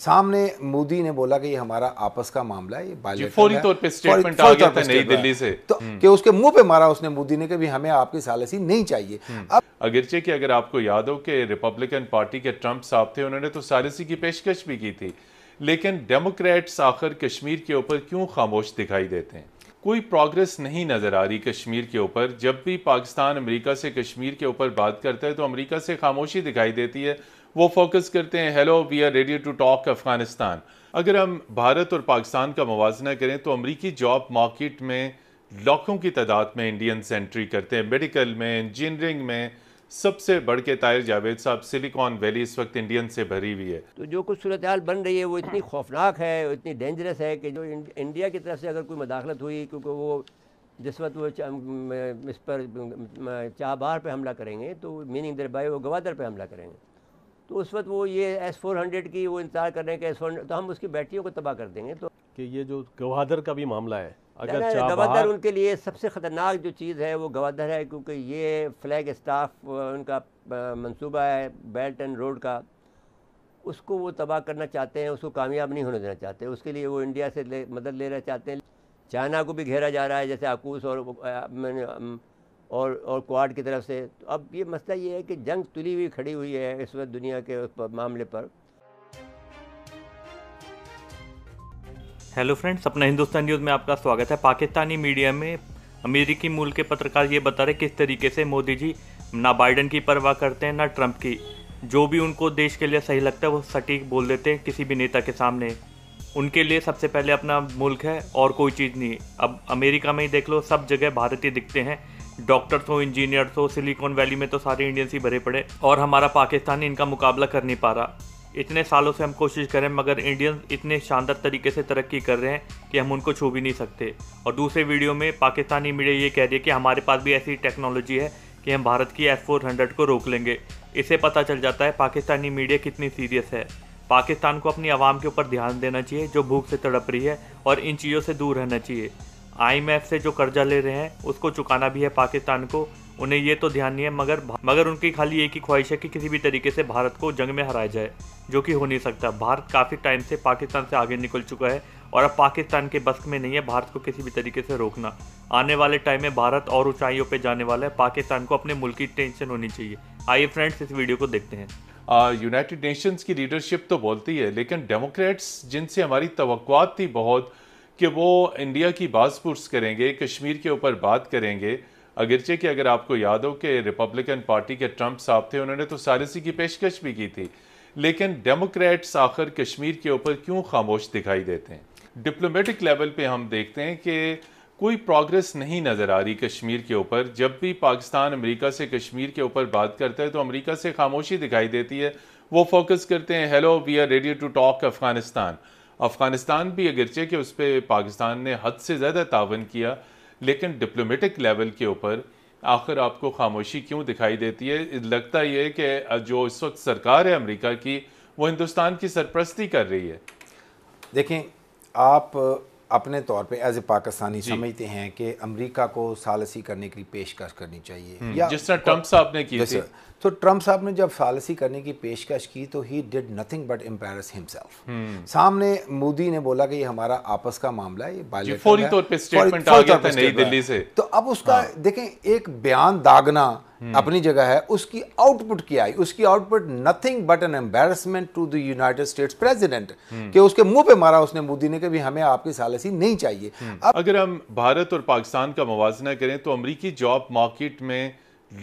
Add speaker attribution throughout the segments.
Speaker 1: सामने मोदी ने बोला कि ये हमारा आपस का मामला है फौरी तौर पे स्टेटमेंट आ गया था नई दिल्ली से तो हम्म। कि उसके मुंह पे मारा उसने मोदी ने कि भी हमें आपकी सालसी नहीं चाहिए हम्म। अब
Speaker 2: अगरचे कि अगर आपको याद हो कि रिपब्लिकन पार्टी के ट्रंप साहब थे उन्होंने तो सालसी की पेशकश भी की थी लेकिन डेमोक्रेट्स आखिर कश्मीर के ऊपर क्यों खामोश दिखाई देते हैं कोई प्रोग्रेस नहीं नज़र आ रही कश्मीर के ऊपर जब भी पाकिस्तान अमेरिका से कश्मीर के ऊपर बात करता है तो अमेरिका से खामोशी दिखाई देती है वो फोकस करते हैं hello we are ready to talk Afghanistan अगर हम भारत और पाकिस्तान का मुवजना करें तो अमरीकी जॉब मार्केट में लाखों की तादाद में इंडियन सेंट्री करते हैं मेडिकल में इंजीनियरिंग में सबसे बढ़ के तायर जावेद साहब सिलिकॉन वैली इस वक्त इंडियन से भरी हुई है
Speaker 3: तो जो कुछ सूरत हाल बन रही है वो इतनी खौफनाक है इतनी डेंजरस है कि जो इंडिया की तरफ से अगर कोई मदाखलत हुई क्योंकि वो जिस वक्त वो इस पर चाबार पर हमला करेंगे तो मीनिंग दरबाई वो गवादर पर हमला करेंगे तो उस वक्त वो ये एस फोर हंड्रेड की वो इंतजार कर रहे हैं कि एस फोर तो हम उसकी बैटरियों को तबाह कर देंगे तो कि ये जो गवादर का भी मामला है अगर गवादर उनके लिए सबसे ख़तरनाक जो चीज़ है वो गवादर है क्योंकि ये फ्लैग स्टाफ उनका मंसूबा है बेल्ट एंड रोड का उसको वो तबाह करना चाहते हैं उसको कामयाब नहीं होने देना चाहते उसके लिए वो इंडिया से ले, मदद लेना चाहते हैं चाइना को भी घेरा जा रहा है जैसे आकूस और मैंने और और क्वाड की तरफ से तो अब ये मसला ये है कि जंग तुली हुई खड़ी हुई है इस वक्त दुनिया के उस पर, मामले पर
Speaker 4: हेलो फ्रेंड्स अपना हिंदुस्तान न्यूज़ में आपका स्वागत है पाकिस्तानी मीडिया में अमेरिकी मूल के पत्रकार ये बता रहे किस तरीके से मोदी जी ना बाइडन की परवाह करते हैं ना ट्रंप की जो भी उनको देश के लिए सही लगता है वो सटीक बोल देते हैं किसी भी नेता के सामने उनके लिए सबसे पहले अपना मुल्क है और कोई चीज़ नहीं अब अमेरिका में ही देख लो सब जगह भारतीय दिखते हैं डॉक्टर्स हो तो, इंजीनियर्स हो तो, सिलिकॉन वैली में तो सारे इंडियंस ही भरे पड़े और हमारा पाकिस्तान इनका मुकाबला कर नहीं पा रहा इतने सालों से हम कोशिश करें मगर इंडियंस इतने शानदार तरीके से तरक्की कर रहे हैं कि हम उनको छू भी नहीं सकते और दूसरे वीडियो में पाकिस्तानी मीडिया ये कह रही है कि हमारे पास भी ऐसी टेक्नोलॉजी है कि हम भारत की एफ फोर हंड्रेड को रोक लेंगे इसे पता चल जाता है पाकिस्तानी मीडिया कितनी सीरियस है पाकिस्तान को अपनी आवाम के ऊपर ध्यान देना चाहिए जो भूख से तड़प रही है और इन चीज़ों से दूर रहना चाहिए आई से जो कर्जा ले रहे हैं उसको चुकाना भी है पाकिस्तान को उन्हें ये तो ध्यान नहीं है मगर मगर उनकी खाली एक ही ख्वाहिश है कि किसी भी तरीके से भारत को जंग में हराया जाए जो कि हो नहीं सकता भारत काफ़ी टाइम से पाकिस्तान से आगे निकल चुका है और अब पाकिस्तान के बस में नहीं है भारत को किसी भी तरीके से रोकना आने वाले टाइम में भारत और ऊंचाइयों पर जाने वाला है पाकिस्तान को अपने मुल्क की टेंशन होनी चाहिए आइए फ्रेंड्स इस वीडियो को देखते हैं यूनाइटेड नेशंस की लीडरशिप तो बोलती है लेकिन
Speaker 2: डेमोक्रेट्स जिनसे हमारी तो थी बहुत कि वो इंडिया की बात पुर्स करेंगे कश्मीर के ऊपर बात करेंगे अगरचे कि अगर आपको याद हो कि रिपब्लिकन पार्टी के ट्रंप साहब थे उन्होंने तो सारसी की पेशकश भी की थी लेकिन डेमोक्रेट्स आखिर कश्मीर के ऊपर क्यों खामोश दिखाई देते हैं डिप्लोमेटिक लेवल पे हम देखते हैं कि कोई प्रोग्रेस नहीं नज़र आ रही कश्मीर के ऊपर जब भी पाकिस्तान अमेरिका से कश्मीर के ऊपर बात करता है तो अमेरिका से खामोशी दिखाई देती है वो फोकस करते हैं hello we are ready to talk Afghanistan Afghanistan भी अगरचे कि उस पर पाकिस्तान ने हद से ज़्यादा तावन किया लेकिन डिप्लोमेटिक लेवल के ऊपर आखिर आपको खामोशी क्यों दिखाई देती है लगता ये है कि जो इस वक्त सरकार है अमेरिका की वो हिंदुस्तान की सरप्रस्ती कर
Speaker 1: रही है देखें आप अपने तौर पे एज ए पाकिस्तानी समझते हैं कि अमेरिका को सालसी करने के लिए पेशकश करनी चाहिए हम्म, या जिस तरह ट्रंप साहब ने की थी तो ट्रंप साहब ने जब सालसी करने की पेशकश की तो he did nothing but embarrass himself सामने मोदी ने बोला कि ये हमारा आपस का मामला है ये फौरी तौर पे स्टेटमेंट आ गया था नई दिल्ली से तो अब उसका हाँ। देखें एक बयान दागना हम्म। अपनी जगह है उसकी आउटपुट क्या आई उसकी output nothing but an embarrassment to the United States president कि उसके मुंह पे मारा उसने मोदी ने कभी हमें आपकी सालसी नहीं चाहिए हम्म। अब अगर हम भारत
Speaker 2: और पाकिस्तान का मुवजना करें तो अमरीकी जॉब मार्केट में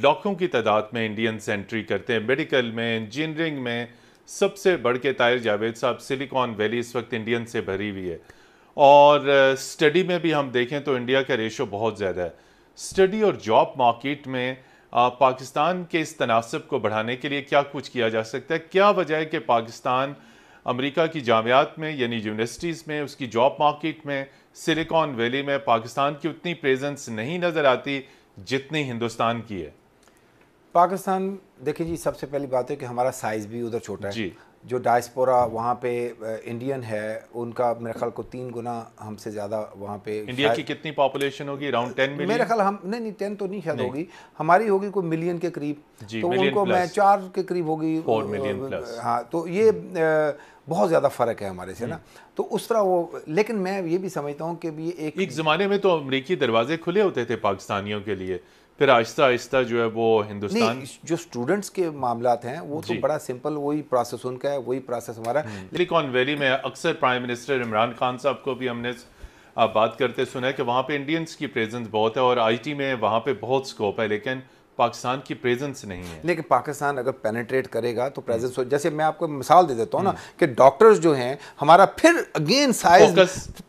Speaker 2: लाखों की तादाद में इंडियन सेंट्री करते हैं मेडिकल में इंजीनियरिंग में सबसे बढ़ के तायर जावेद साहब सिलिकॉन वैली इस वक्त इंडियन से भरी हुई है और स्टडी में भी हम देखें तो इंडिया का रेशो बहुत ज़्यादा है स्टडी और जॉब मार्केट में पाकिस्तान के इस तनासब को बढ़ाने के लिए क्या कुछ किया जा सकता है क्या वजह है कि पाकिस्तान अमेरिका की जामियात में यानी यूनिवर्सिटीज़ में उसकी जॉब मार्केट में सिलिकॉन वैली में पाकिस्तान की उतनी प्रेजेंस नहीं नज़र आती जितनी हिंदुस्तान की है
Speaker 1: पाकिस्तान देखिए जी सबसे पहली बात तो है कि हमारा साइज़ भी उधर छोटा है जो डायस्पोरा वहाँ पे इंडियन है उनका मेरे ख्याल को तीन गुना हमसे ज़्यादा वहाँ पे इंडिया की
Speaker 2: कितनी पॉपुलेशन होगी अराउंड टेन मिलियन मेरे ख्याल
Speaker 1: हम नहीं नहीं टेन तो नहीं शायद होगी हमारी होगी कोई मिलियन के करीब तो उनको प्लस, मैं चार के करीब होगी फोर मिलियन हाँ तो ये बहुत ज़्यादा फ़र्क है हमारे से ना हम्म। तो उस तरह वो लेकिन मैं ये भी समझता हूँ कि ये एक एक
Speaker 2: ज़माने में तो अमरीकी दरवाजे खुले होते थे पाकिस्तानियों के लिए फिर आहिस्ता आहिस्ता जो है वो हिंदुस्तान
Speaker 1: जो स्टूडेंट्स के मामला हैं वो तो बड़ा सिंपल वही प्रोसेस उनका है वही प्रोसेस हमारा
Speaker 2: सिलिकॉन वैली हम्म। में अक्सर प्राइम मिनिस्टर इमरान खान साहब को भी हमने बात करते सुना है कि वहाँ पे इंडियंस की प्रेजेंस बहुत है और आईटी में वहाँ पे बहुत स्कोप है लेकिन पाकिस्तान की प्रेजेंस नहीं है
Speaker 1: लेकिन पाकिस्तान अगर पेनेट्रेट करेगा तो प्रेजेंस हम्म। जैसे मैं आपको मिसाल दे देता हूँ ना हम्म। कि डॉक्टर्स जो हैं हमारा फिर अगेन साइज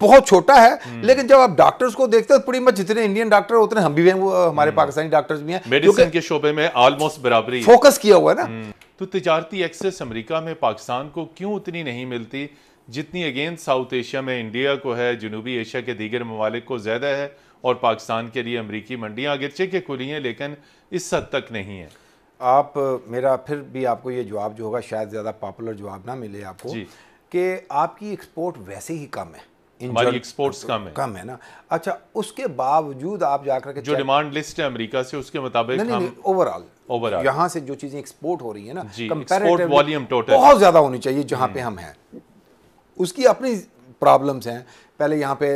Speaker 1: बहुत छोटा है हम्म। लेकिन जब आप डॉक्टर्स को देखते हो पूरी मच जितने इंडियन डॉक्टर उतने हम भी हैं वो हमारे पाकिस्तानी डॉक्टर्स भी हैं मेडिसिन
Speaker 2: के शोबे में ऑलमोस्ट बराबरी फोकस किया हुआ है ना तो तजारती एक्सेस अमरीका में पाकिस्तान को क्यों उतनी नहीं मिलती जितनी अगेन साउथ एशिया में इंडिया को है जनूबी एशिया के दीगर ममालिक को ज़्यादा है और पाकिस्तान के लिए अमरीकी मंडियाँ अगरचे के खुली हैं लेकिन इस हद तक नहीं है
Speaker 1: आप मेरा फिर भी आपको ये जवाब जो होगा शायद ज़्यादा पॉपुलर जवाब ना मिले आपको कि आपकी एक्सपोर्ट वैसे ही कम है हमारी एक्सपोर्ट्स तो कम है कम है ना अच्छा उसके बावजूद आप जाकर के जो
Speaker 2: डिमांड लिस्ट है अमेरिका से उसके मुताबिक नहीं ओवरऑल ओवरऑल यहाँ
Speaker 1: से जो चीज़ें एक्सपोर्ट हो रही है ना कंपेरेटिव वॉल्यूम टोटल बहुत ज़्यादा होनी चाहिए जहाँ पे हम हैं उसकी अपनी प्रॉब्लम्स हैं पहले यहाँ पे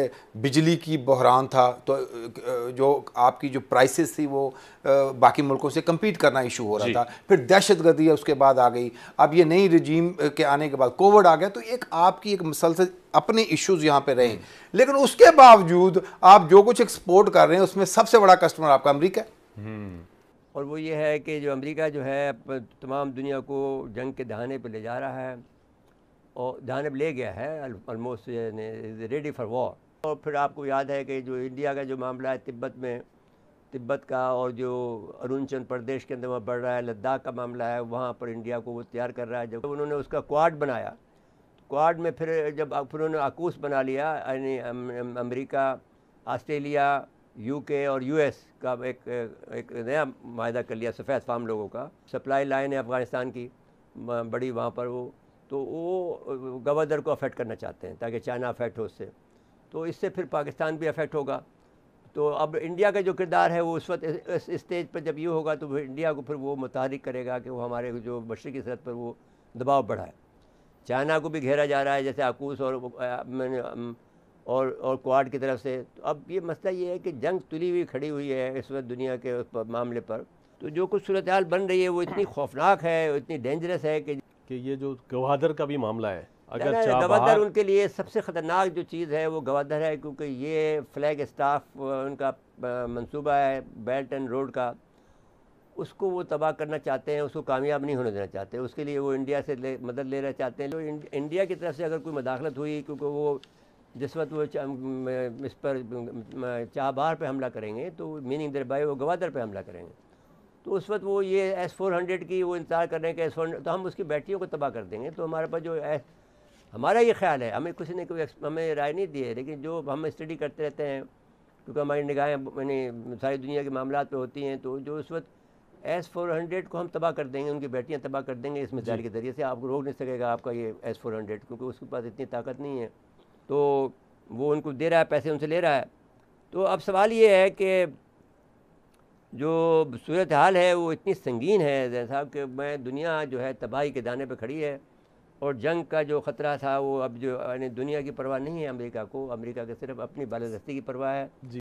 Speaker 1: बिजली की बहरान था तो जो आपकी जो प्राइसेस थी वो बाकी मुल्कों से कम्पीट करना इशू हो रहा था फिर दहशत गर्दी उसके बाद आ गई अब ये नई रजीम के आने के बाद कोविड आ गया तो एक आपकी एक मसलसल अपने इश्यूज यहाँ पे रहे लेकिन उसके बावजूद आप जो कुछ एक्सपोर्ट कर रहे हैं उसमें सबसे बड़ा कस्टमर आपका अमरीका है
Speaker 3: हम्म। और वो ये है कि जो अमरीका जो है तमाम दुनिया को जंग के दहाने पर ले जा रहा है और जानब ले गया है ऑलमोस्ट रेडी फॉर वॉर और फिर आपको याद है कि जो इंडिया का जो मामला है तिब्बत में तिब्बत का और जो अरुणाचल प्रदेश के अंदर वहाँ बढ़ रहा है लद्दाख का मामला है वहाँ पर इंडिया को वो तैयार कर रहा है जब उन्होंने उसका क्वाड बनाया क्वाड में फिर जब फिर उन्होंने आकूस बना लिया यानी अमेरिका ऑस्ट्रेलिया यूके और यूएस का एक एक नया माहा कर लिया सफ़ेद फार्म लोगों का सप्लाई लाइन है अफ़गानिस्तान की बड़ी वहाँ पर वो तो वो गवर्नर को अफेक्ट करना चाहते हैं ताकि चाइना अफेक्ट हो उससे तो इससे फिर पाकिस्तान भी अफेक्ट होगा तो अब इंडिया का जो किरदार है वो उस वक्त इस स्टेज पर जब ये होगा तो फिर इंडिया को फिर वो मुतहरक करेगा कि वो हमारे जो की सरहद पर वो दबाव बढ़ाए चाइना को भी घेरा जा रहा है जैसे आकूस और और और क्वाड की तरफ से तो अब ये मसला ये है कि जंग तुली हुई खड़ी हुई है इस वक्त दुनिया के मामले पर तो जो कुछ सूरत हाल बन रही है वो इतनी खौफनाक है इतनी डेंजरस है कि कि ये जो गवादर का भी मामला है अगर गवादर उनके लिए सबसे ख़तरनाक जो चीज़ है वो गवादर है क्योंकि ये फ्लैग स्टाफ उनका मंसूबा है बेल्ट एंड रोड का उसको वो तबाह करना चाहते हैं उसको कामयाब नहीं होने देना चाहते उसके लिए वो इंडिया से ले, मदद लेना चाहते हैं जो तो इंडिया की तरफ से अगर कोई मदाखलत हुई क्योंकि वो जिस वक्त वो इस पर चाबार पर हमला करेंगे तो मीनिंग देर बाई वो गवादर पर हमला करेंगे तो उस वक्त वो ये एस फोर हंड्रेड की वो इंतज़ार कर रहे हैं कि एस फोर तो हम उसकी बैटरियों को तबाह कर देंगे तो हमारे पास जो एस हमारा ये ख्याल है हमें किसी ने कोई हमें राय नहीं दी है लेकिन जो हम स्टडी करते रहते हैं क्योंकि हमारी निगाहें यानी सारी दुनिया के मामला पर होती हैं तो जो उस वक्त एस फोर हंड्रेड को हम तबाह कर देंगे उनकी बैटरियाँ तबाह कर देंगे इस मिसाइल के ज़रिए से आपको रोक नहीं सकेगा आपका ये एस फोर हंड्रेड क्योंकि उसके पास इतनी ताकत नहीं है तो वो उनको दे रहा है पैसे उनसे ले रहा है तो अब सवाल ये है कि जो सूरत हाल है वो इतनी संगीन है जैन साहब कि मैं दुनिया जो है तबाही के दाने पर खड़ी है और जंग का जो ख़तरा था वो अब जो यानी दुनिया की परवाह नहीं है अमेरिका को अमेरिका के सिर्फ अपनी बालदस्ती की परवाह है